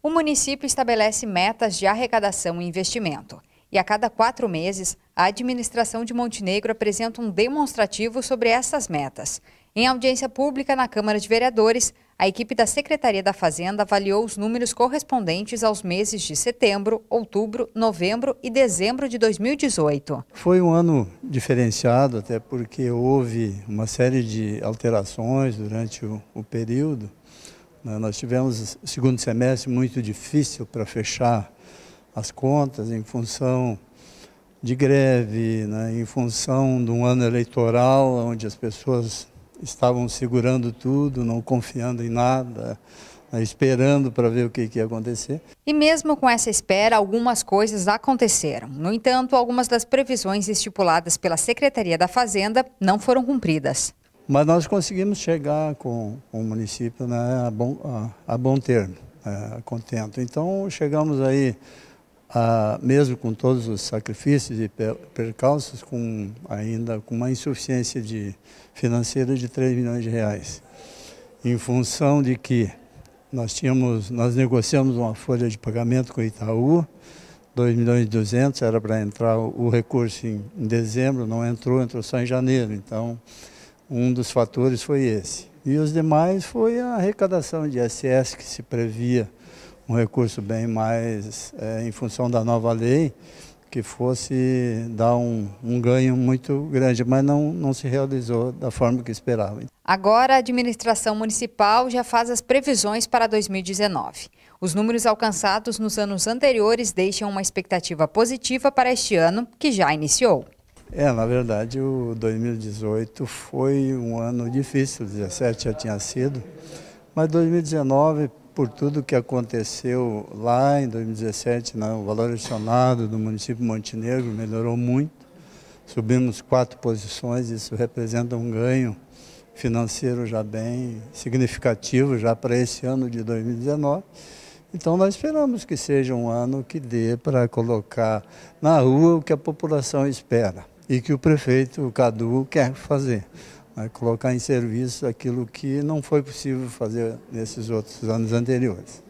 O município estabelece metas de arrecadação e investimento. E a cada quatro meses, a administração de Montenegro apresenta um demonstrativo sobre essas metas. Em audiência pública na Câmara de Vereadores, a equipe da Secretaria da Fazenda avaliou os números correspondentes aos meses de setembro, outubro, novembro e dezembro de 2018. Foi um ano diferenciado, até porque houve uma série de alterações durante o, o período. Né, nós tivemos o segundo semestre muito difícil para fechar as contas em função de greve, né? em função de um ano eleitoral onde as pessoas estavam segurando tudo, não confiando em nada, né, esperando para ver o que, que, ia acontecer. E mesmo com essa espera, algumas coisas aconteceram. No entanto, algumas das previsões estipuladas pela Secretaria da Fazenda não foram cumpridas. Mas nós conseguimos chegar com o município né, a, bom, a, a bom termo, é, contento. Então chegamos aí, a, mesmo com todos os sacrifícios e percalços, com, ainda com uma insuficiência de, financeira de 3 milhões de reais. Em função de que nós tínhamos, nós negociamos uma folha de pagamento com o Itaú, 2 milhões e 200, era para entrar o recurso em, em dezembro, não entrou, entrou só em janeiro. Então, um dos fatores foi esse. E os demais foi a arrecadação de ISS, que se previa um recurso bem mais é, em função da nova lei, que fosse dar um, um, ganho muito grande, mas não, não se realizou da forma que esperava. Agora, a administração municipal já faz as previsões para 2019. Os números alcançados nos anos anteriores deixam uma expectativa positiva para este ano, que já iniciou. É, na verdade, o 2018 foi um ano difícil, 2017 já tinha sido, mas 2019, por tudo que aconteceu lá em 2017, né, o valor adicionado do município Montenegro melhorou muito, subimos quatro posições, isso representa um ganho financeiro já bem significativo já para esse ano de 2019. Então nós esperamos que seja um ano que dê para colocar na rua o que a população espera e que o prefeito o Cadu quer fazer. vai né? colocar em serviço aquilo que não foi possível fazer nesses outros anos anteriores.